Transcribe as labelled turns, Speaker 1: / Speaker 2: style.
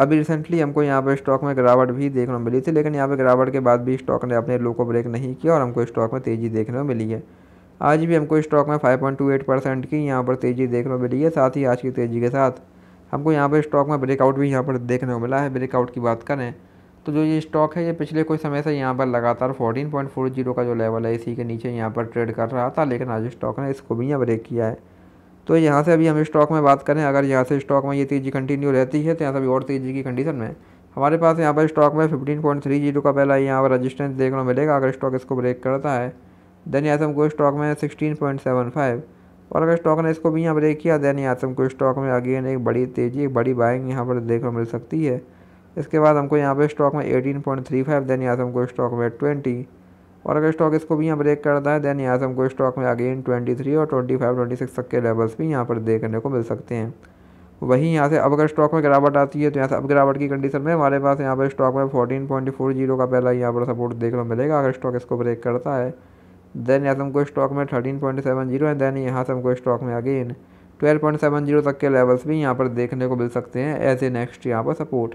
Speaker 1: अभी रिसेंटली हमको यहाँ पर स्टॉक में गिरावट भी देखने को मिली थी लेकिन यहाँ पर गिरावट के बाद भी स्टॉक ने अपने लो को ब्रेक नहीं किया और हमको स्टॉक में तेज़ी देखने को मिली है आज भी हमको स्टॉक में 5.28 परसेंट की यहाँ पर तेज़ी देखने को मिली है साथ ही आज की तेज़ी के साथ हमको यहाँ पर स्टॉक में ब्रेकआउट भी यहाँ पर देखने को मिला है ब्रेकआउट की बात करें तो जो ये स्टॉक है ये पिछले कुछ समय से यहाँ पर लगातार 14.40 का जो लेवल है इसी के नीचे यहाँ पर ट्रेड कर रहा था लेकिन आज स्टॉक ने इसको भी यहाँ ब्रेक किया है तो यहाँ से अभी हम स्टॉक में बात करें अगर यहाँ से स्टॉक में ये तेज़ी कंटिन्यू रहती है तो यहाँ से अभी और तेज़ी की कंडीशन में हमारे पास यहाँ पर स्टॉक में फिफ्टीन पॉइंट थ्री जीरो का पहला यहाँ पर रजिस्टेंस देखना मिलेगा अगर स्टॉक इसको ब्रेक करता है देन यहाँ से हमको स्टॉक में सिक्सटीन पॉइंट सेवन फाइव और अगर स्टॉक ने इसको भी यहाँ ब्रेक किया देन यहाँ से हमको स्टॉक में अगेन एक बड़ी तेज़ी एक बड़ी बाइंग यहाँ पर देखना मिल सकती है इसके बाद हमको यहाँ पर स्टॉक में eighteen point three five then यहाँ से हमको स्टॉक में ट्वेंटी और अगर स्टॉक इसको भी यहाँ ब्रेक करता है देन यहाँ से हमको स्टॉक में अगेन थ्री और ट्वेंटी फाइव ट्वेंटी सिक्स तक के लेवल्स भी यहाँ पर देखने को मिल सकते हैं वहीं यहाँ से अब अगर स्टॉक में गिरावट आती है तो यहाँ से अब गिरावट की कंडीशन में हमारे पास यहाँ पर स्टॉक में फोर्टीन पॉइंट फोर जीरो का पहला यहाँ पर सपोर्ट देखने को मिलेगा अगर स्टॉक इसको ब्रेक करता है देन यहाँ से हमको स्टॉक में थर्टीन पॉइंट सेवन जीरो है देन यहाँ से हमको स्टॉक में again twelve point seven zero तक के लेवल्स भी यहाँ पर देखने को मिल सकते हैं एज ए नेक्स्ट यहाँ पर सपोर्ट